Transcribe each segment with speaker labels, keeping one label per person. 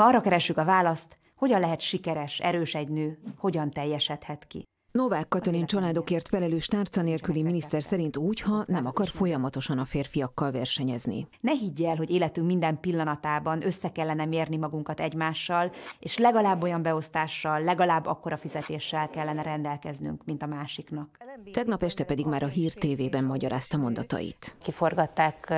Speaker 1: Ma arra keresünk a választ, hogyan lehet sikeres, erős egy nő, hogyan teljesedhet ki.
Speaker 2: Novák Katalin családokért felelős tárca nélküli miniszter szerint úgy, ha nem akar folyamatosan a férfiakkal versenyezni.
Speaker 1: Ne higgy el, hogy életünk minden pillanatában össze kellene mérni magunkat egymással, és legalább olyan beosztással, legalább akkora fizetéssel kellene rendelkeznünk, mint a másiknak.
Speaker 2: Tegnap este pedig már a Hír TV-ben magyarázta mondatait. Kiforgatták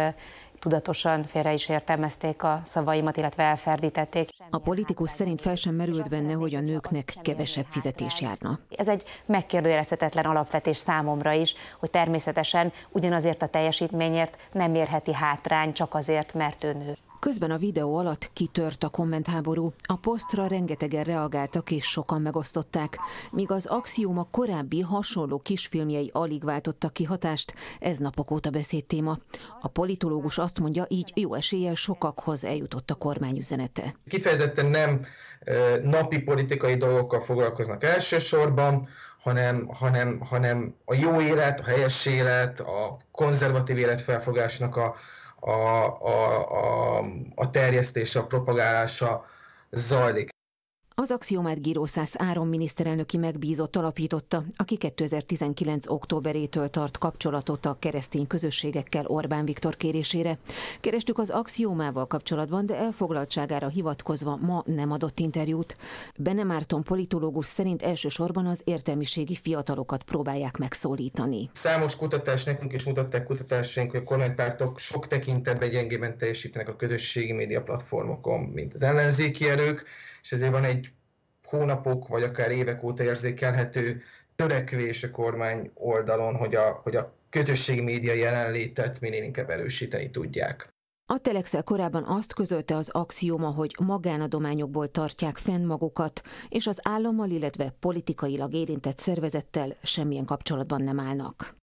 Speaker 2: tudatosan félre is értelmezték a szavaimat, illetve elferdítették. A politikus szerint fel sem merült benne, hogy a nőknek kevesebb fizetés járna. Ez egy
Speaker 1: megkérdőjelezhetetlen alapvetés számomra is, hogy természetesen ugyanazért a teljesítményért
Speaker 2: nem érheti hátrány csak azért, mert ő nő. Közben a videó alatt kitört a kommentháború. A posztra rengetegen reagáltak és sokan megosztották. Míg az Axioma korábbi hasonló kisfilmjei alig váltottak ki hatást, ez napok óta beszédtéma. A politológus azt mondja, így jó eséllyel sokakhoz eljutott a kormány üzenete.
Speaker 3: Kifejezetten nem napi politikai dolgokkal foglalkoznak elsősorban, hanem, hanem, hanem a jó élet, a helyes élet, a konzervatív élet felfogásnak a, a, a, a, a terjesztése, a propagálása zajlik.
Speaker 2: Az axiomát Giroszász Áron miniszterelnöki megbízott alapította, aki 2019. októberétől tart kapcsolatot a keresztény közösségekkel Orbán Viktor kérésére. Kerestük az axiomával kapcsolatban, de elfoglaltságára hivatkozva ma nem adott interjút. Bene Márton politológus szerint elsősorban az értelmiségi fiatalokat próbálják megszólítani.
Speaker 3: Számos kutatás nekünk is mutatták kutatásaink, hogy a kormánypártok sok tekintetben gyengében teljesítenek a közösségi média platformokon, mint az ellenzéki erők és ezért van egy hónapok, vagy akár évek óta érzékelhető törekvés a kormány oldalon, hogy a, hogy a közösségi média jelenlétet minél inkább erősíteni tudják.
Speaker 2: A Telexel korábban azt közölte az axioma, hogy magánadományokból tartják fenn magukat, és az állammal, illetve politikailag érintett szervezettel semmilyen kapcsolatban nem állnak.